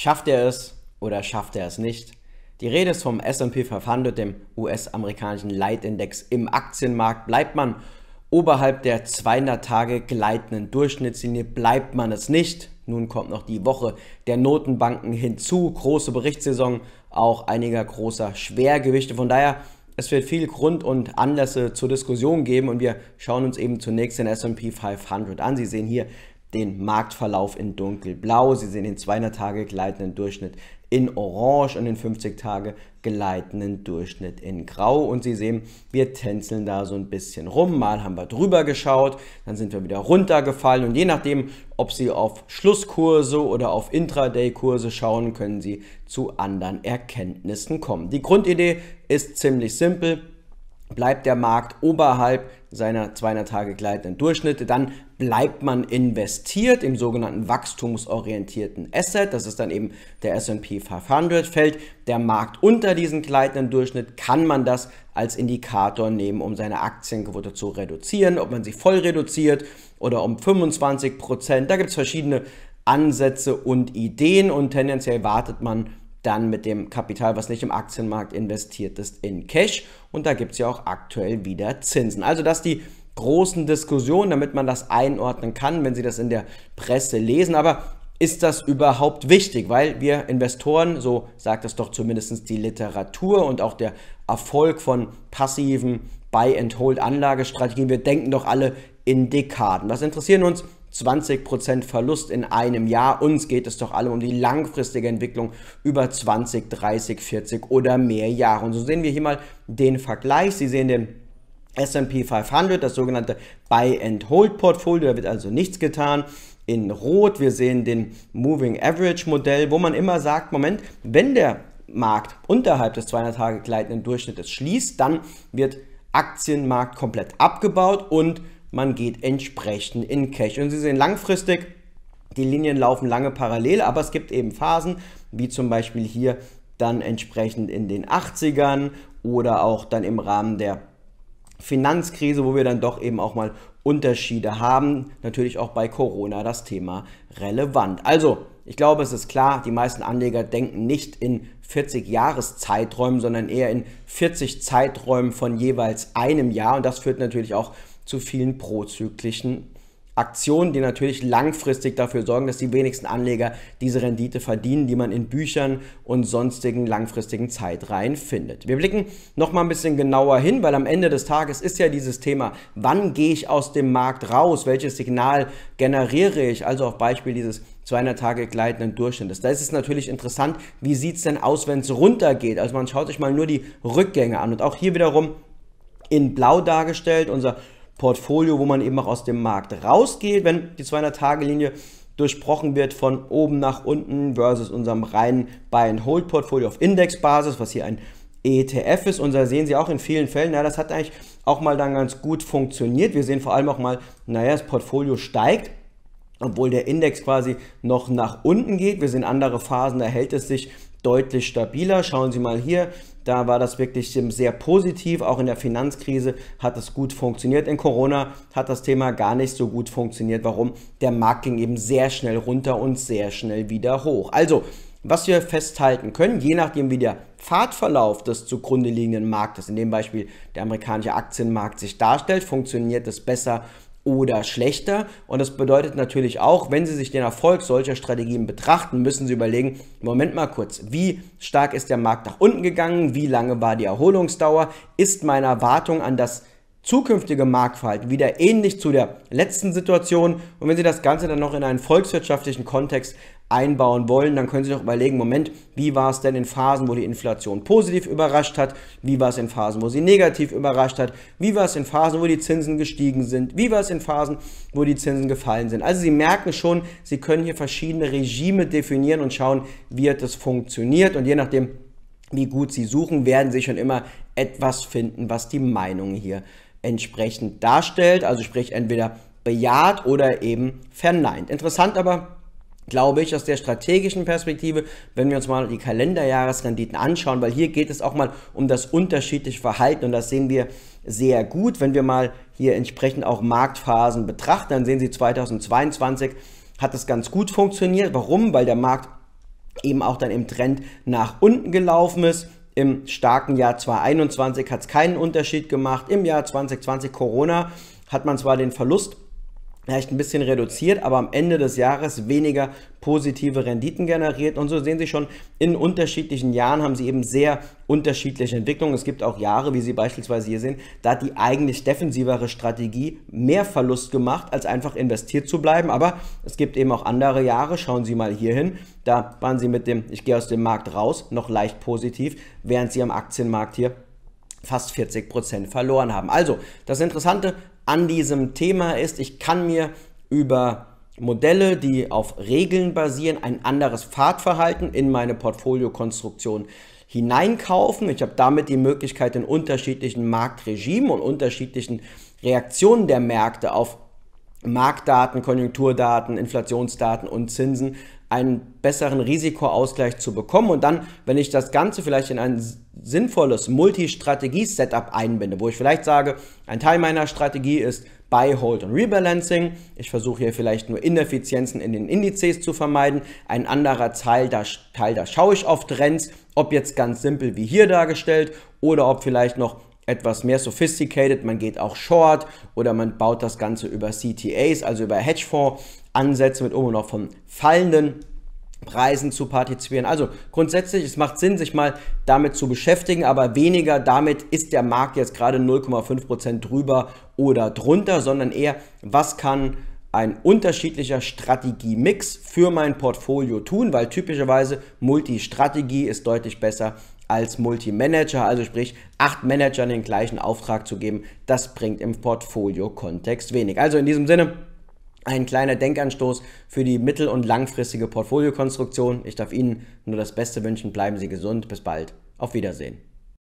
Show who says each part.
Speaker 1: Schafft er es oder schafft er es nicht? Die Rede ist vom SP 500, dem US-amerikanischen Leitindex im Aktienmarkt. Bleibt man oberhalb der 200 Tage gleitenden Durchschnittslinie, bleibt man es nicht. Nun kommt noch die Woche der Notenbanken hinzu, große Berichtssaison, auch einiger großer Schwergewichte. Von daher, es wird viel Grund und Anlässe zur Diskussion geben und wir schauen uns eben zunächst den SP 500 an. Sie sehen hier den Marktverlauf in dunkelblau. Sie sehen den 200 Tage gleitenden Durchschnitt in orange und den 50 Tage gleitenden Durchschnitt in grau. Und Sie sehen, wir tänzeln da so ein bisschen rum. Mal haben wir drüber geschaut, dann sind wir wieder runtergefallen. Und je nachdem, ob Sie auf Schlusskurse oder auf Intraday-Kurse schauen, können Sie zu anderen Erkenntnissen kommen. Die Grundidee ist ziemlich simpel bleibt der Markt oberhalb seiner 200 Tage gleitenden Durchschnitte, dann bleibt man investiert im sogenannten wachstumsorientierten Asset, das ist dann eben der S&P 500, fällt der Markt unter diesen gleitenden Durchschnitt, kann man das als Indikator nehmen, um seine Aktienquote zu reduzieren, ob man sie voll reduziert oder um 25 Prozent, da gibt es verschiedene Ansätze und Ideen und tendenziell wartet man dann mit dem Kapital, was nicht im Aktienmarkt investiert ist, in Cash. Und da gibt es ja auch aktuell wieder Zinsen. Also dass die großen Diskussionen, damit man das einordnen kann, wenn Sie das in der Presse lesen. Aber ist das überhaupt wichtig? Weil wir Investoren, so sagt es doch zumindest die Literatur und auch der Erfolg von passiven Buy-and-Hold-Anlagestrategien, wir denken doch alle in Dekaden. Was interessieren uns 20% Verlust in einem Jahr. Uns geht es doch alle um die langfristige Entwicklung über 20, 30, 40 oder mehr Jahre. Und so sehen wir hier mal den Vergleich. Sie sehen den S&P 500, das sogenannte Buy-and-Hold-Portfolio. Da wird also nichts getan in Rot. Wir sehen den Moving Average Modell, wo man immer sagt, Moment, wenn der Markt unterhalb des 200-Tage-gleitenden Durchschnittes schließt, dann wird Aktienmarkt komplett abgebaut und man geht entsprechend in Cash. Und Sie sehen langfristig, die Linien laufen lange parallel, aber es gibt eben Phasen, wie zum Beispiel hier dann entsprechend in den 80ern oder auch dann im Rahmen der Finanzkrise, wo wir dann doch eben auch mal Unterschiede haben. Natürlich auch bei Corona das Thema relevant. Also, ich glaube, es ist klar, die meisten Anleger denken nicht in 40 Jahreszeiträumen, sondern eher in 40 Zeiträumen von jeweils einem Jahr. Und das führt natürlich auch zu zu vielen prozyklischen Aktionen, die natürlich langfristig dafür sorgen, dass die wenigsten Anleger diese Rendite verdienen, die man in Büchern und sonstigen langfristigen Zeitreihen findet. Wir blicken noch mal ein bisschen genauer hin, weil am Ende des Tages ist ja dieses Thema, wann gehe ich aus dem Markt raus, welches Signal generiere ich, also auf Beispiel dieses 200 Tage gleitenden Durchschnittes. Da ist es natürlich interessant, wie sieht es denn aus, wenn es runtergeht? Also man schaut sich mal nur die Rückgänge an und auch hier wiederum in blau dargestellt, unser Portfolio, wo man eben auch aus dem Markt rausgeht, wenn die 200-Tage-Linie durchbrochen wird von oben nach unten versus unserem reinen Buy-and-Hold-Portfolio auf Indexbasis, was hier ein ETF ist. Und da sehen Sie auch in vielen Fällen, na, das hat eigentlich auch mal dann ganz gut funktioniert. Wir sehen vor allem auch mal, naja, das Portfolio steigt, obwohl der Index quasi noch nach unten geht. Wir sehen andere Phasen, da hält es sich deutlich stabiler. Schauen Sie mal hier, da war das wirklich sehr positiv. Auch in der Finanzkrise hat das gut funktioniert. In Corona hat das Thema gar nicht so gut funktioniert. Warum? Der Markt ging eben sehr schnell runter und sehr schnell wieder hoch. Also, was wir festhalten können, je nachdem wie der Pfadverlauf des zugrunde liegenden Marktes, in dem Beispiel der amerikanische Aktienmarkt sich darstellt, funktioniert es besser oder schlechter. Und das bedeutet natürlich auch, wenn Sie sich den Erfolg solcher Strategien betrachten, müssen Sie überlegen, Moment mal kurz, wie stark ist der Markt nach unten gegangen, wie lange war die Erholungsdauer, ist meine Erwartung an das zukünftige Marktverhalten wieder ähnlich zu der letzten Situation. Und wenn Sie das Ganze dann noch in einen volkswirtschaftlichen Kontext einbauen wollen, dann können Sie doch überlegen, Moment, wie war es denn in Phasen, wo die Inflation positiv überrascht hat? Wie war es in Phasen, wo sie negativ überrascht hat? Wie war es in Phasen, wo die Zinsen gestiegen sind? Wie war es in Phasen, wo die Zinsen gefallen sind? Also Sie merken schon, Sie können hier verschiedene Regime definieren und schauen, wie hat das funktioniert. Und je nachdem, wie gut Sie suchen, werden Sie schon immer etwas finden, was die Meinung hier entsprechend darstellt, also sprich entweder bejaht oder eben verneint. Interessant aber, glaube ich, aus der strategischen Perspektive, wenn wir uns mal die Kalenderjahresrenditen anschauen, weil hier geht es auch mal um das unterschiedliche Verhalten und das sehen wir sehr gut. Wenn wir mal hier entsprechend auch Marktphasen betrachten, dann sehen Sie 2022 hat das ganz gut funktioniert. Warum? Weil der Markt eben auch dann im Trend nach unten gelaufen ist. Im starken Jahr 2021 hat es keinen Unterschied gemacht. Im Jahr 2020 Corona hat man zwar den Verlust vielleicht ein bisschen reduziert, aber am Ende des Jahres weniger positive Renditen generiert. Und so sehen Sie schon, in unterschiedlichen Jahren haben Sie eben sehr unterschiedliche Entwicklungen. Es gibt auch Jahre, wie Sie beispielsweise hier sehen, da hat die eigentlich defensivere Strategie mehr Verlust gemacht, als einfach investiert zu bleiben. Aber es gibt eben auch andere Jahre, schauen Sie mal hier hin, da waren Sie mit dem, ich gehe aus dem Markt raus, noch leicht positiv, während Sie am Aktienmarkt hier fast 40% verloren haben. Also, das Interessante an diesem Thema ist, ich kann mir über Modelle, die auf Regeln basieren, ein anderes Fahrtverhalten in meine Portfoliokonstruktion hineinkaufen. Ich habe damit die Möglichkeit, in unterschiedlichen Marktregimen und unterschiedlichen Reaktionen der Märkte auf Marktdaten, Konjunkturdaten, Inflationsdaten und Zinsen einen besseren Risikoausgleich zu bekommen. Und dann, wenn ich das Ganze vielleicht in ein sinnvolles Multistrategie-Setup einbinde, wo ich vielleicht sage, ein Teil meiner Strategie ist Buy, Hold und Rebalancing. Ich versuche hier vielleicht nur Ineffizienzen in den Indizes zu vermeiden. Ein anderer Teil, da, Teil, da schaue ich auf Trends, ob jetzt ganz simpel wie hier dargestellt oder ob vielleicht noch etwas mehr sophisticated, man geht auch short oder man baut das Ganze über CTAs, also über Hedgefonds-Ansätze mit um und auch von fallenden Preisen zu partizipieren. Also grundsätzlich, es macht Sinn, sich mal damit zu beschäftigen, aber weniger damit ist der Markt jetzt gerade 0,5% drüber oder drunter, sondern eher, was kann ein unterschiedlicher Strategiemix für mein Portfolio tun, weil typischerweise Multistrategie ist deutlich besser als Multi-Manager, also sprich acht Managern den gleichen Auftrag zu geben, das bringt im Portfolio-Kontext wenig. Also in diesem Sinne, ein kleiner Denkanstoß für die mittel- und langfristige Portfoliokonstruktion. Ich darf Ihnen nur das Beste wünschen, bleiben Sie gesund, bis bald, auf Wiedersehen.